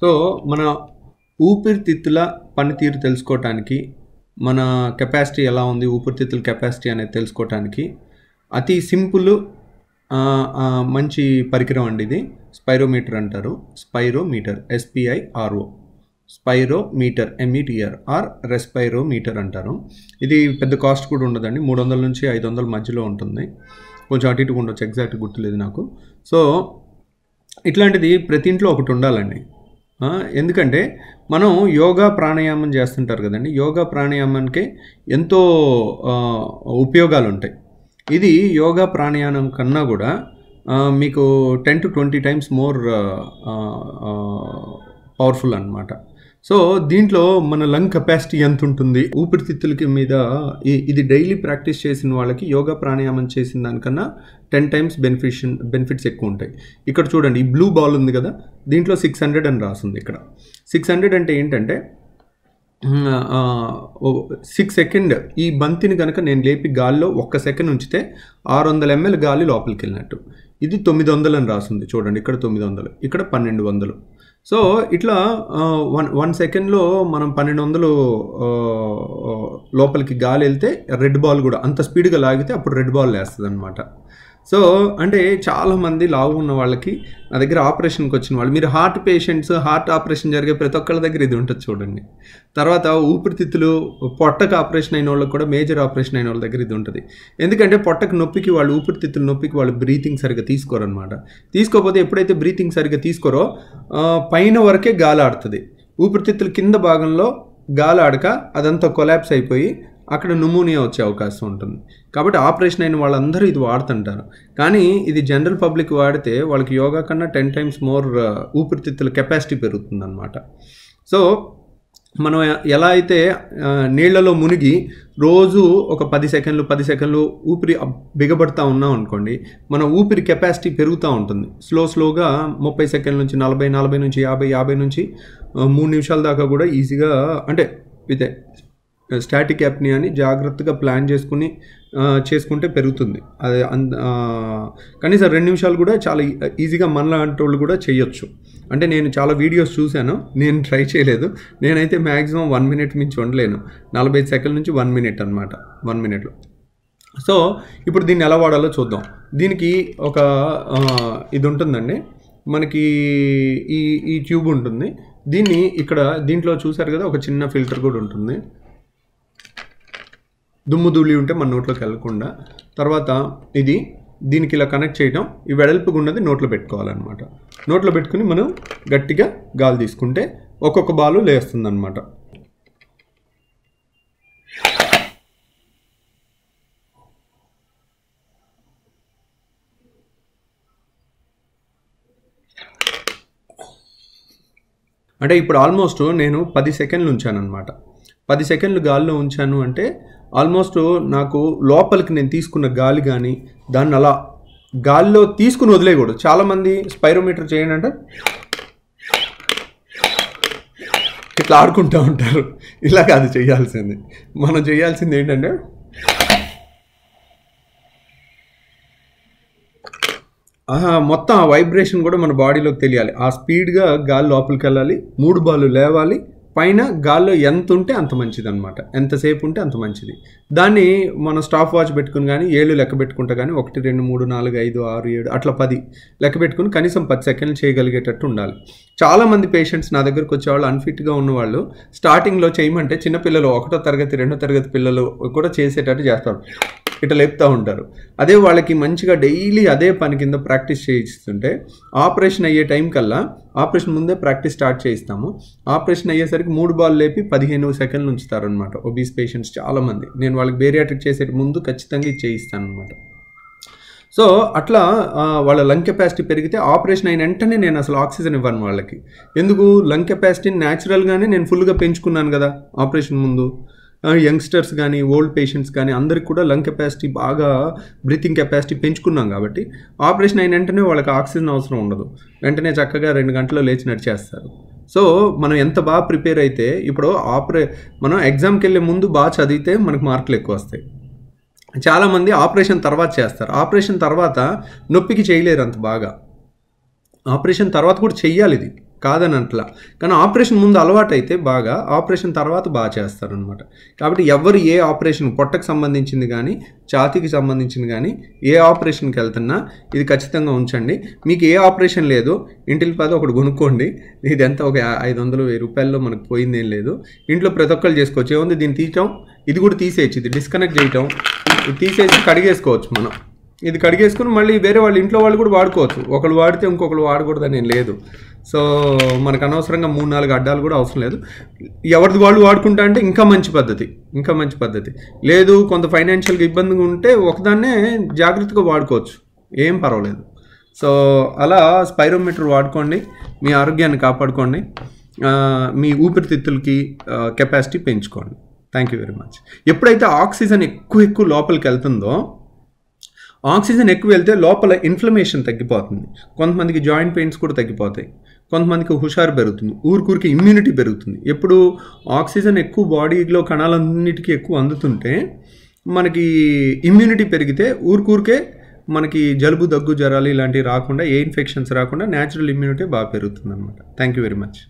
so మన ఊపిరితిత్తుల పనితీరు తెలుసుకోవటానికి మన కెపాసిటీ ఎలా ఉంది ఊపిరితిత్తుల కెపాసిటీ అనేది తెలుసుకోవటానికి అతి సింపుల్ మంచి పరికరం అండి ఇది స్పైరోమీటర్ అంటారు spirometer spiro spirometer M E T R R respirometer అంటారు ఇది పెద్ద కాస్ట్ కూడా ఉండదండి మూడు వందల నుంచి ఐదు వందల మధ్యలో ఉంటుంది కొంచెం అటు ఇటు ఉండొచ్చు ఎగ్జాక్ట్ గుర్తులేదు నాకు సో ఇట్లాంటిది ప్రతి ఇంట్లో ఒకటి ఉండాలండి ఎందుకంటే మనం యోగా ప్రాణాయామం చేస్తుంటారు కదండి యోగా ప్రాణాయామానికి ఎంతో ఉపయోగాలు ఉంటాయి ఇది యోగా ప్రాణాయామం కన్నా కూడా మీకు ten to twenty times more powerful అనమాట సో దీంట్లో మన లంగ్ కెపాసిటీ ఎంత ఉంటుంది ఊపిరితిత్తులకి మీద ఇది డైలీ ప్రాక్టీస్ చేసిన వాళ్ళకి యోగా ప్రాణాయామం చేసిన దానికన్నా టెన్ టైమ్స్ బెనిఫిషన్ బెనిఫిట్స్ ఎక్కువ ఉంటాయి ఇక్కడ చూడండి ఈ బ్లూ బాల్ ఉంది కదా దీంట్లో సిక్స్ హండ్రెడ్ అని రాస్తుంది ఇక్కడ సిక్స్ హండ్రెడ్ అంటే ఏంటంటే సిక్స్ సెకండ్ ఈ బంతిని కనుక నేను లేపి గాలిలో ఒక్క సెకండ్ ఉంచితే ఆరు వందల ఎంఎల్ గాలి లోపలికి వెళ్ళినట్టు ఇది తొమ్మిది వందలు అని రాస్తుంది చూడండి ఇక్కడ తొమ్మిది వందలు ఇక్కడ పన్నెండు వందలు సో ఇట్లా వన్ వన్ సెకండ్లో మనం పన్నెండు వందలు లోపలికి గాలి వెళ్తే రెడ్ బాల్ కూడా అంత స్పీడ్గా లాగితే అప్పుడు రెడ్ బాల్ వేస్తుంది అనమాట సో అంటే చాలామంది లావు ఉన్న వాళ్ళకి నా దగ్గర ఆపరేషన్కి వచ్చిన వాళ్ళు మీరు హార్ట్ పేషెంట్స్ హార్ట్ ఆపరేషన్ జరిగే ప్రతి ఒక్కళ్ళ దగ్గర ఇది ఉంటుంది చూడండి తర్వాత ఊపిరితిత్తులు పొట్టకు ఆపరేషన్ అయిన వాళ్ళకి కూడా మేజర్ ఆపరేషన్ అయిన వాళ్ళ దగ్గర ఇది ఉంటుంది ఎందుకంటే పొట్టకు నొప్పికి వాళ్ళు ఊపిరితిత్తుల నొప్పికి వాళ్ళు బ్రీతింగ్ సరిగ్గా తీసుకోరనమాట తీసుకోకపోతే ఎప్పుడైతే బ్రీతింగ్ సరిగ్గా తీసుకోరో పైన వరకే గాలి ఆడుతుంది ఊపిరితిత్తుల కింద భాగంలో గాలాడక అదంతా కొలాప్స్ అయిపోయి అక్కడ నుమోనియా వచ్చే అవకాశం ఉంటుంది కాబట్టి ఆపరేషన్ అయిన వాళ్ళందరూ ఇది వాడుతుంటారు కానీ ఇది జనరల్ పబ్లిక్ వాడితే వాళ్ళకి యోగా కన్నా టెన్ టైమ్స్ మోర్ ఊపిరితిత్తుల కెపాసిటీ పెరుగుతుందన్నమాట సో మనం ఎలా అయితే నీళ్లలో మునిగి రోజు ఒక పది సెకండ్లు పది సెకండ్లు ఊపిరి బిగబడుతూ ఉన్నాం అనుకోండి మన ఊపిరి కెపాసిటీ పెరుగుతూ ఉంటుంది స్లో స్లోగా ముప్పై సెకండ్ల నుంచి నలభై నలభై నుంచి యాభై యాభై నుంచి మూడు నిమిషాల దాకా కూడా ఈజీగా అంటే విత్ స్టాటిక్ యాప్ని అని జాగ్రత్తగా ప్లాన్ చేసుకుని చేసుకుంటే పెరుగుతుంది అది కనీసం రెండు నిమిషాలు కూడా చాలా ఈజీగా మనలాంటి వాళ్ళు కూడా చేయొచ్చు అంటే నేను చాలా వీడియోస్ చూశాను నేను ట్రై చేయలేదు నేనైతే మ్యాక్సిమం వన్ మినిట్ మించి ఉండలేను నలభై సెకండ్ నుంచి వన్ మినిట్ అనమాట వన్ మినిట్లో సో ఇప్పుడు దీన్ని ఎలా వాడాలో చూద్దాం దీనికి ఒక ఇది ఉంటుందండి మనకి ఈ ఈ ట్యూబ్ ఉంటుంది దీన్ని ఇక్కడ దీంట్లో చూసారు కదా ఒక చిన్న ఫిల్టర్ కూడా ఉంటుంది దుమ్ము ధూళి ఉంటే మన నోట్లోకి వెళ్ళకుండా తర్వాత ఇది దీనికి ఇలా కనెక్ట్ చేయడం ఈ వెడల్పుగా ఉన్నది నోట్లో పెట్టుకోవాలన్నమాట నోట్లో పెట్టుకుని మనం గట్టిగా గాలి తీసుకుంటే ఒక్కొక్క బాలు లేస్తుంది అనమాట అంటే ఇప్పుడు ఆల్మోస్ట్ నేను పది సెకండ్లు ఉంచాను అనమాట పది సెకండ్లు గాల్లో ఉంచాను అంటే ఆల్మోస్ట్ నాకు లోపలికి నేను తీసుకున్న గాలి కానీ దాన్ని అలా గాలిలో తీసుకుని వదిలేయకూడదు చాలామంది స్పైరోమీటర్ చేయండి అంటే ఇట్లా ఆడుకుంటూ ఉంటారు ఇలా కాదు చేయాల్సింది మనం చేయాల్సింది ఏంటంటే మొత్తం ఆ వైబ్రేషన్ కూడా మన బాడీలోకి తెలియాలి ఆ స్పీడ్గా గాలి లోపలికి వెళ్ళాలి మూడు బాలు లేవాలి పైన గాల్లో ఎంత ఉంటే అంత మంచిది అనమాట ఎంతసేపు ఉంటే అంత మంచిది దాన్ని మనం స్టాప్ వాచ్ పెట్టుకుని కానీ ఏళ్ళు లెక్క పెట్టుకుంటే కానీ ఒకటి రెండు మూడు నాలుగు ఐదు ఆరు ఏడు అట్లా పది లెక్క పెట్టుకుని కనీసం పది సెకండ్లు చేయగలిగేటట్టు ఉండాలి చాలామంది పేషెంట్స్ నా దగ్గరకు వచ్చేవాళ్ళు అన్ఫిట్గా ఉన్నవాళ్ళు స్టార్టింగ్లో చేయమంటే చిన్నపిల్లలు ఒకటో తరగతి రెండో తరగతి పిల్లలు కూడా చేసేటట్టు చేస్తారు ఇట్లా లేపుతూ ఉంటారు అదే వాళ్ళకి మంచిగా డైలీ అదే పని కింద ప్రాక్టీస్ చేయిస్తుంటే ఆపరేషన్ అయ్యే టైం కల్లా ఆపరేషన్ ముందే ప్రాక్టీస్ స్టార్ట్ చేయిస్తాము ఆపరేషన్ అయ్యేసరికి మూడు బాల్ లేపి పదిహేను సెకండ్లు ఉంచుతారనమాట ఒబీస్ పేషెంట్స్ చాలామంది నేను వాళ్ళకి బేరియాట్రిక్ చేసే ముందు ఖచ్చితంగా ఇది చేయిస్తాను అనమాట సో అట్లా వాళ్ళ లంగ్ కెపాసిటీ పెరిగితే ఆపరేషన్ అయిన వెంటనే నేను అసలు ఆక్సిజన్ ఇవ్వను వాళ్ళకి ఎందుకు లంగ్ కెపాసిటీని న్యాచురల్గానే నేను ఫుల్గా పెంచుకున్నాను కదా ఆపరేషన్ ముందు యంగ్స్టర్స్ కానీ ఓల్డ్ పేషెంట్స్ కానీ అందరికి కూడా లంగ్ కెపాసిటీ బాగా బ్రీతింగ్ కెపాసిటీ పెంచుకున్నాం కాబట్టి ఆపరేషన్ అయిన వెంటనే వాళ్ళకి ఆక్సిజన్ అవసరం ఉండదు వెంటనే చక్కగా రెండు గంటల్లో లేచి నడిచేస్తారు సో మనం ఎంత బాగా ప్రిపేర్ అయితే ఇప్పుడు ఆపరే మనం ఎగ్జామ్కి వెళ్ళే ముందు బాగా చదివితే మనకు మార్కులు ఎక్కువ వస్తాయి చాలామంది ఆపరేషన్ తర్వాత చేస్తారు ఆపరేషన్ తర్వాత నొప్పికి చేయలేరు అంత బాగా ఆపరేషన్ తర్వాత కూడా చెయ్యాలి ఇది కాదని అట్లా కానీ ఆపరేషన్ ముందు అలవాటైతే బాగా ఆపరేషన్ తర్వాత బాగా చేస్తారనమాట కాబట్టి ఎవరు ఏ ఆపరేషన్ పొట్టకు సంబంధించింది కానీ ఛాతీకి సంబంధించింది కానీ ఏ ఆపరేషన్కి వెళ్తున్నా ఇది ఖచ్చితంగా ఉంచండి మీకు ఏ ఆపరేషన్ లేదు ఇంటి పాద ఒకటి కొనుక్కోండి ఇది ఎంత ఒక ఐదు వందలు వెయ్యి రూపాయల్లో మనకు పోయిందేం లేదు ఇంట్లో ప్రతి ఒక్కరు చేసుకోవచ్చు ఏముంది దీన్ని తీయటం ఇది కూడా తీసేయచ్చు ఇది డిస్కనెక్ట్ చేయటం ఇది తీసేసి కడిగేసుకోవచ్చు మనం ఇది కడిగేసుకుని మళ్ళీ వేరే వాళ్ళు ఇంట్లో వాళ్ళు కూడా వాడుకోవచ్చు ఒకరు వాడితే ఇంకొకరు వాడకూడదని లేదు సో మనకు అనవసరంగా మూడు నాలుగు అడ్డాలు కూడా అవసరం లేదు ఎవరిది వాళ్ళు వాడుకుంటా అంటే ఇంకా మంచి పద్ధతి ఇంకా మంచి పద్ధతి లేదు కొంత ఫైనాన్షియల్గా ఇబ్బందిగా ఉంటే ఒకదాన్నే జాగ్రత్తగా వాడుకోవచ్చు ఏం పర్వాలేదు సో అలా స్పైరోమీటర్ వాడుకోండి మీ ఆరోగ్యాన్ని కాపాడుకోండి మీ ఊపిరితిత్తులకి కెపాసిటీ పెంచుకోండి థ్యాంక్ యూ వెరీ మచ్ ఎప్పుడైతే ఆక్సిజన్ ఎక్కువ ఎక్కువ లోపలికి వెళ్తుందో ఆక్సిజన్ ఎక్కువ వెళ్తే లోపల ఇన్ఫ్లమేషన్ తగ్గిపోతుంది కొంతమందికి జాయింట్ పెయిన్స్ కూడా తగ్గిపోతాయి కొంతమందికి హుషారు పెరుగుతుంది ఊరికూరికి ఇమ్యూనిటీ పెరుగుతుంది ఎప్పుడు ఆక్సిజన్ ఎక్కువ బాడీలో కణాలన్నిటికీ ఎక్కువ అందుతుంటే మనకి ఇమ్యూనిటీ పెరిగితే ఊరికూరికే మనకి జలుబు దగ్గు జ్వరాలు ఇలాంటివి రాకుండా ఏ ఇన్ఫెక్షన్స్ రాకుండా న్యాచురల్ ఇమ్యూనిటీ బాగా పెరుగుతుంది అనమాట థ్యాంక్ యూ వెరీ మచ్